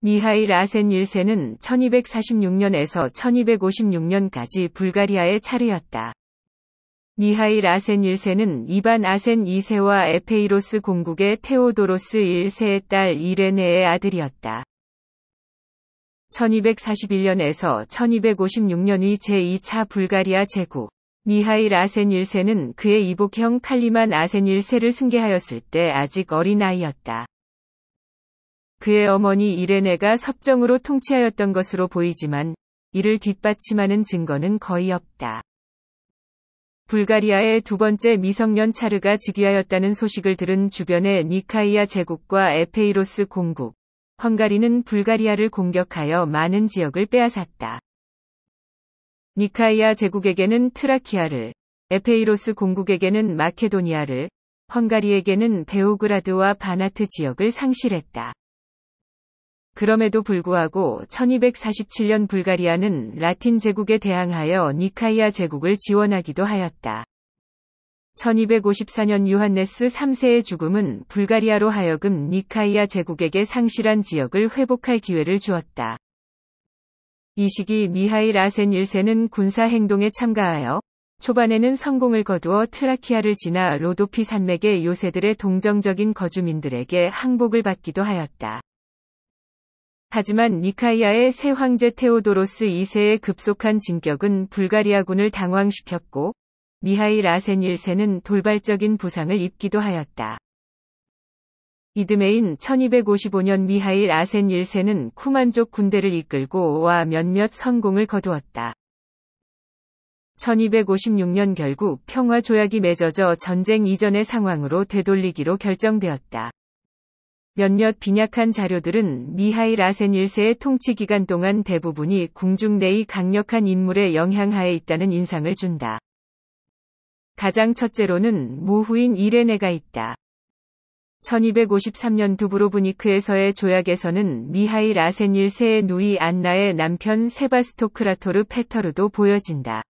미하이라센 1세는 1246년에서 1256년까지 불가리아의 차르였다. 미하이라센 1세는 이반 아센 2세와 에페이로스 공국의 테오도로스 1세의 딸 이레네의 아들이었다. 1241년에서 1256년의 제2차 불가리아 제국 미하이라센 1세는 그의 이복형 칼리만 아센 1세를 승계하였을 때 아직 어린아이였다. 그의 어머니 이레네가 섭정으로 통치하였던 것으로 보이지만 이를 뒷받침하는 증거는 거의 없다. 불가리아의 두 번째 미성년 차르가 즉위하였다는 소식을 들은 주변의 니카이아 제국과 에페이로스 공국, 헝가리는 불가리아를 공격하여 많은 지역을 빼앗았다. 니카이아 제국에게는 트라키아를, 에페이로스 공국에게는 마케도니아를, 헝가리에게는 베오그라드와 바나트 지역을 상실했다. 그럼에도 불구하고 1247년 불가리아는 라틴 제국에 대항하여 니카이아 제국을 지원하기도 하였다. 1254년 요한네스 3세의 죽음은 불가리아로 하여금 니카이아 제국에게 상실한 지역을 회복할 기회를 주었다. 이 시기 미하일 아센 1세는 군사 행동에 참가하여 초반에는 성공을 거두어 트라키아를 지나 로도피 산맥의 요새들의 동정적인 거주민들에게 항복을 받기도 하였다. 하지만 니카이아의 새 황제 테오도로스 2세의 급속한 진격은 불가리아군을 당황시켰고 미하일 아센 1세는 돌발적인 부상을 입기도 하였다. 이듬해인 1255년 미하일 아센 1세는 쿠만족 군대를 이끌고 와 몇몇 성공을 거두었다. 1256년 결국 평화 조약이 맺어져 전쟁 이전의 상황으로 되돌리기로 결정되었다. 몇몇 빈약한 자료들은 미하일 아센 1세의 통치 기간 동안 대부분이 궁중 내의 강력한 인물의 영향하에 있다는 인상을 준다. 가장 첫째로는 모후인 이레네가 있다. 1253년 두브로브니크에서의 조약에서는 미하일 아센 1세의 누이 안나의 남편 세바스토크라토르 페터르도 보여진다.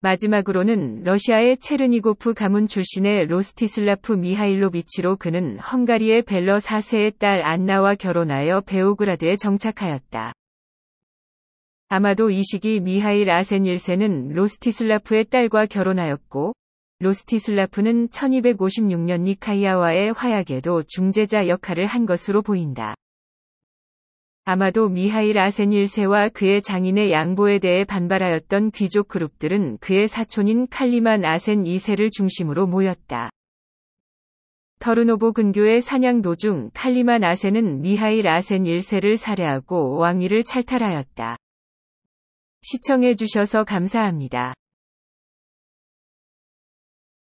마지막으로는 러시아의 체르니고프 가문 출신의 로스티슬라프 미하일로비치로 그는 헝가리의 벨러 4세의 딸 안나와 결혼하여 베오그라드에 정착하였다. 아마도 이 시기 미하일 아센 1세는 로스티슬라프의 딸과 결혼하였고, 로스티슬라프는 1256년 니카이아와의 화약에도 중재자 역할을 한 것으로 보인다. 아마도 미하일 아센닐세와 그의 장인의 양보에 대해 반발하였던 귀족 그룹들은 그의 사촌인 칼리만 아센 2세를 중심으로 모였다. 터르노보 근교의 사냥 도중 칼리만 아센은 미하일 아센 1세를 살해하고 왕위를 찰탈하였다. 시청해주셔서 감사합니다.